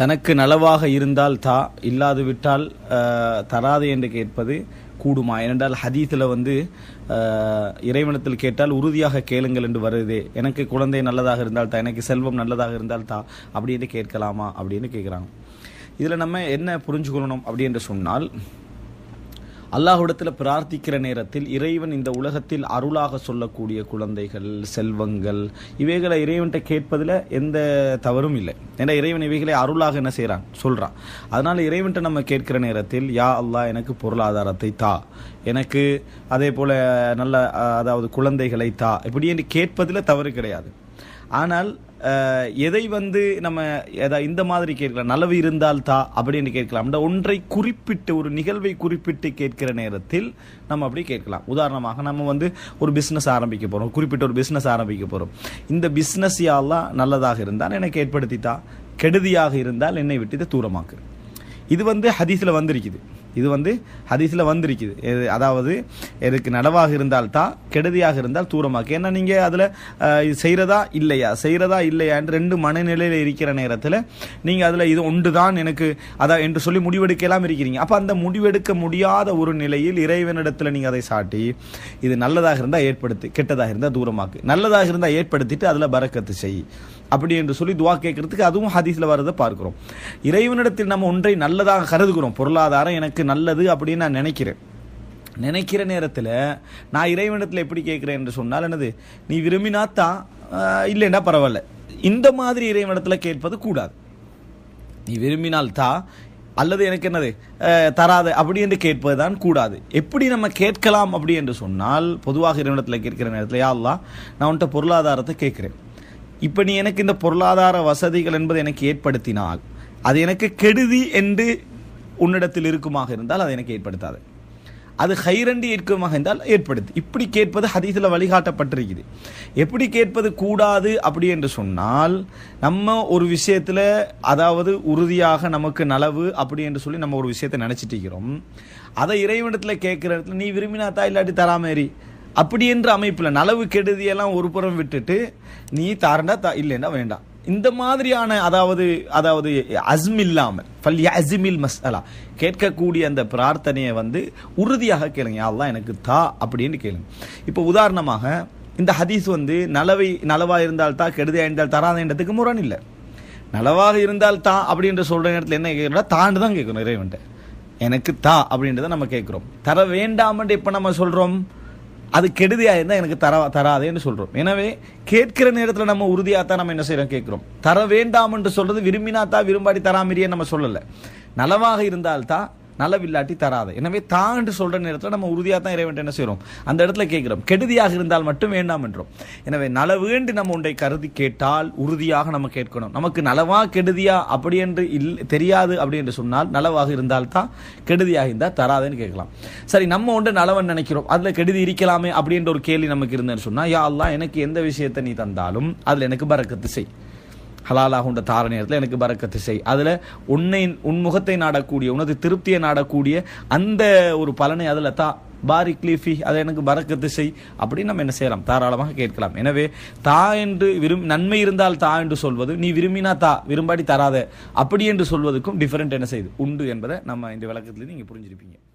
தனக்கு நலவாக இருந்தால் தா இல்லாது விட்டால் தராது என்று கேட்பது கூடுமா ஏனென்றால் ஹதீத்தில் வந்து இறைவனத்தில் கேட்டால் உறுதியாக கேளுங்கள் என்று வருதே எனக்கு குழந்தை நல்லதாக இருந்தால் தா எனக்கு செல்வம் நல்லதாக இருந்தால் தா அப்படின்னு கேட்கலாமா அப்படின்னு கேட்குறாங்க இதில் நம்ம என்ன புரிஞ்சுக்கொள்ளணும் அப்படி என்று சொன்னால் அல்லாஹுடத்தில் பிரார்த்திக்கிற நேரத்தில் இறைவன் இந்த உலகத்தில் அருளாக சொல்லக்கூடிய குழந்தைகள் செல்வங்கள் இவைகளை இறைவன்கிட்ட கேட்பதில் எந்த தவறும் இல்லை ஏன்னா இறைவன் இவைகளை அருளாக என்ன செய்கிறான் சொல்கிறான் அதனால் இறைவன்கிட்ட நம்ம கேட்கிற நேரத்தில் யா அல்லா எனக்கு பொருளாதாரத்தை தா எனக்கு அதே போல் நல்ல அதாவது குழந்தைகளை தா இப்படி என்று கேட்பதில் தவறு கிடையாது ஆனால் எதை வந்து நம்ம எதா இந்த மாதிரி கேட்கலாம் நல்லவு இருந்தால் தா அப்படின்னு கேட்கலாம் ஒன்றை குறிப்பிட்டு ஒரு நிகழ்வை குறிப்பிட்டு கேட்கிற நேரத்தில் நம்ம அப்படி கேட்கலாம் உதாரணமாக நம்ம வந்து ஒரு பிஸ்னஸ் ஆரம்பிக்க போகிறோம் குறிப்பிட்ட ஒரு பிஸ்னஸ் ஆரம்பிக்க போகிறோம் இந்த பிஸ்னஸ் யாரெல்லாம் நல்லதாக இருந்தால் எனக்கு ஏற்படுத்தித்தா கெடுதியாக இருந்தால் என்னை விட்டு இதை தூரமாக்கு இது வந்து ஹதீஸில் வந்திருக்குது இது வந்து ஹதீஸில் வந்திருக்குது அதாவது எனக்கு நடவாக இருந்தால்தான் கெடுதியாக இருந்தால் தூரமாக்கு ஏன்னா நீங்கள் அதில் செய்கிறதா இல்லையா செய்கிறதா இல்லையான்னு ரெண்டு மனநிலையில் இருக்கிற நேரத்தில் நீங்கள் அதில் இது ஒன்று தான் எனக்கு அதான் என்று சொல்லி முடிவெடுக்கலாம் இருக்கிறீங்க அப்போ அந்த முடிவெடுக்க முடியாத ஒரு நிலையில் இறைவனிடத்தில் நீங்கள் அதை சாட்டி இது நல்லதாக இருந்தால் ஏற்படுத்து கெட்டதாக இருந்தால் தூரமாக்கு நல்லதாக இருந்தால் ஏற்படுத்திட்டு அதில் பறக்கத்து செய் அப்படி என்று சொல்லி துவா கேட்கறதுக்கு அதுவும் ஹதீஸில் வரதை பார்க்குறோம் இறைவனிடத்தில் நம்ம ஒன்றை நல்லதாக கருதுகிறோம் பொருளாதாரம் எனக்கு நல்லது அப்படின்னு நான் நினைக்கிறேன் நினைக்கிற நேரத்தில் நான் இறைவனத்தில் எப்படி கேட்குறேன் என்று சொன்னால் என்னது நீ விரும்பினா தான் இல்லைன்னா பரவாயில்ல இந்த மாதிரி இறைவனத்தில் கேட்பது கூடாது நீ விரும்பினால் தான் அல்லது எனக்கு என்னது தராது அப்படி என்று கேட்பது தான் கூடாது எப்படி நம்ம கேட்கலாம் அப்படி என்று சொன்னால் பொதுவாக இறைவனத்தில் கேட்கிற நேரத்தில் யாரெல்லாம் நான் உன்ட்ட பொருளாதாரத்தை கேட்குறேன் இப்போ நீ எனக்கு இந்த பொருளாதார வசதிகள் என்பது எனக்கு ஏற்படுத்தினால் அது எனக்கு கெடுதி என்று உன்னிடத்தில் இருக்குமாக இருந்தால் அதை எனக்கு ஏற்படுத்தாது அது ஹைரண்டி ஏற்கமாக இருந்தால் ஏற்படுது இப்படி கேட்பது ஹதீசில் வழிகாட்டப்பட்டிருக்குது எப்படி கேட்பது கூடாது அப்படி என்று சொன்னால் நம்ம ஒரு விஷயத்தில் அதாவது உறுதியாக நமக்கு நலவு அப்படி என்று சொல்லி நம்ம ஒரு விஷயத்தை நினச்சிட்டு இருக்கிறோம் அதை இறைவனத்தில் கேட்குற இடத்துல நீ விரும்பினா தா இல்லாட்டி தராமேரி அப்படி என்ற அமைப்பில் நலவு கெடுதியெல்லாம் ஒரு புறம் விட்டுட்டு நீ தாரண்டா தா இல்லைன்னா வேண்டாம் இந்த மாதிரியான அதாவது அதாவது அஸ்ம் இல்லாமல் ஃபல் அசிமில் மஸ்அலா கேட்கக்கூடிய அந்த பிரார்த்தனையை வந்து உறுதியாக கேளுங்க அதுதான் எனக்கு தா அப்படின்னு கேளுங்க இப்போ உதாரணமாக இந்த ஹதீஸ் வந்து நலவை நலவாக இருந்தால் தா கெடுதி இருந்தால் தராத இடத்துக்கு முரண் இல்லை நலவாக இருந்தால் தா அப்படின்ற சொல்கிற நேரத்தில் என்ன கேட்குறோம் தாண்டு தான் கேட்கணும் இறைவன்ட்ட எனக்கு தா அப்படின்றத நம்ம கேட்குறோம் தர வேண்டாமன்ட்டு இப்போ நம்ம சொல்கிறோம் அது கெடுதியாக இருந்தால் எனக்கு தர தராதேன்னு சொல்கிறோம் எனவே கேட்கிற நேரத்தில் நம்ம உறுதியாக தான் நம்ம என்ன செய்கிறோம் கேட்குறோம் தர வேண்டாம் என்று சொல்கிறது விரும்பினா தான் விரும்பாடி தராமரியே நம்ம சொல்லலை நலவாக இருந்தால்தான் நல்லவில்லாட்டி தராது எனவே தான் என்று சொல்கிற நேரத்தில் நம்ம உறுதியாக தான் இறைவன் என்ன செய்கிறோம் அந்த இடத்துல கேட்குறோம் கெடுதியாக இருந்தால் மட்டும் வேண்டாம் என்றோம் எனவே நலவேண்டு நம்ம உண்டை கருதி கேட்டால் உறுதியாக நம்ம கேட்கணும் நமக்கு நலவா கெடுதியா அப்படி என்று இல் தெரியாது அப்படி என்று சொன்னால் நலவாக இருந்தால் தான் கெடுதியாக இருந்தால் தராதுன்னு கேட்கலாம் சரி நம்ம உண்டு நலவன் நினைக்கிறோம் அதில் கெடுதி இருக்கலாமே அப்படின்ற ஒரு கேள்வி நமக்கு இருந்தேன்னு சொன்னால் யா எனக்கு எந்த விஷயத்தை நீ தந்தாலும் அதில் எனக்கு பறக்கத்து செய் உண்ட தார நேரத்தில் எனக்கு பறக்கத்து செய் அதில் உன்னை உன்முகத்தை நாடக்கூடிய உனது திருப்தியை நாடக்கூடிய அந்த ஒரு பலனை அதில் தா பாரி கிளிஃபி அதை எனக்கு பறக்கத்து செய் அப்படின்னு நம்ம என்ன செய்யலாம் தாராளமாக கேட்கலாம் எனவே தா என்று விரும் நன்மை இருந்தால் தா என்று சொல்வது நீ விரும்பினா தா விரும்பாடி தராத அப்படி என்று சொல்வதற்கும் டிஃபரெண்ட் என்ன செய்யுது உண்டு என்பதை நம்ம இந்த விளக்கத்துலேருந்து நீங்கள் புரிஞ்சிருப்பீங்க